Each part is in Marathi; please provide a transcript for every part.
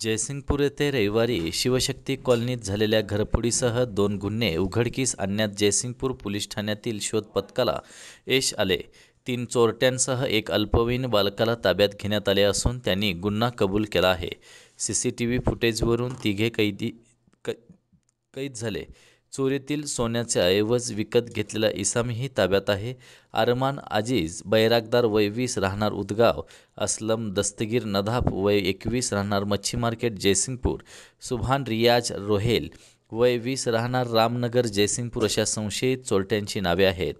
जयसिंगपूर येथे रविवारी शिवशक्ती कॉलनीत झालेल्या घरफोडीसह दोन गुन्हे उघडकीस आणण्यात जयसिंगपूर पोलीस ठाण्यातील शोध पथकाला यश आले तीन चोरट्यांसह एक अल्पवयीन बालकाला ताब्यात घेण्यात आले असून त्यांनी गुन्हा कबूल केला आहे सी सी टी व्ही फुटेजवरून तिघे कैदी कै कैद झाले चोरीतील सोन्याचे ऐवज विकत घेतलेला इसामीही ताब्यात आहे अरमान आजीज बैरागदार वय वीस राहणार उदगाव असलम दस्तगीर नदाफ वय एकवीस राहणार मच्छी मार्केट जयसिंगपूर सुभान रियाज रोहेल वय वीस राहणार रामनगर जयसिंगपूर अशा संशयित चोरट्यांची नावे आहेत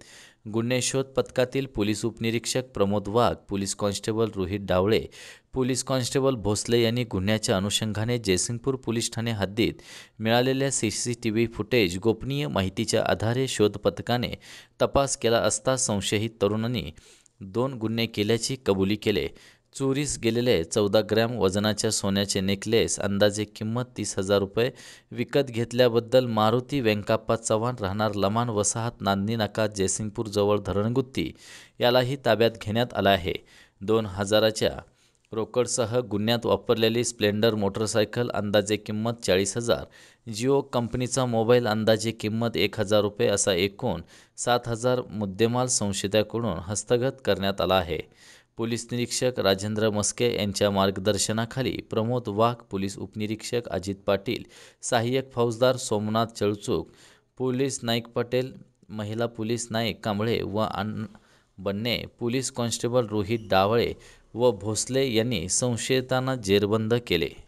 गुन्हे शोध पथकातील पोलीस उपनिरीक्षक Pramod Wagh police constable Rohit Dawale police constable Bhosale यांनी गुन्ह्याच्या अनुषंगाने जयसिंगपूर पोलीस ठाणे हद्दीत मिळालेल्या C C T V footage गोपनीय माहितीच्या आधारे शोध पथकाने तपास केला असता संशयित तरुणांनी दोन गुन्हे केल्याची कबुली केले चोरीस गेलेले चौदा ग्रॅम वजनाच्या सोन्याचे नेकलेस अंदाजे किंमत तीस हजार रुपये विकत घेतल्याबद्दल मारुती व्यंकाप्पा चव्हाण राहणार लमान वसाहत नांदी नाका जवळ धरणगुत्ती यालाही ताब्यात घेण्यात आला आहे दोन हजाराच्या रोकडसह गुन्ह्यात वापरलेली स्प्लेंडर मोटरसायकल अंदाजे किंमत चाळीस हजार जिओ कंपनीचा मोबाईल अंदाजे किंमत एक हजार रुपये असा एकूण सात हजार मुद्देमाल संशयिताकडून हस्तगत करण्यात आला आहे पोलीस निरीक्षक राजेंद्र मस्के यांच्या मार्गदर्शनाखाली प्रमोद वाघ पोलीस उपनिरीक्षक अजित पाटील सहाय्यक फौजदार सोमनाथ चळचूक पोलीस नाईक पटेल महिला पोलीस नाईक कांबळे व अन बन्ने पोलीस कॉन्स्टेबल रोहित डावळे व भोसले यांनी संशयितांना जेरबंद केले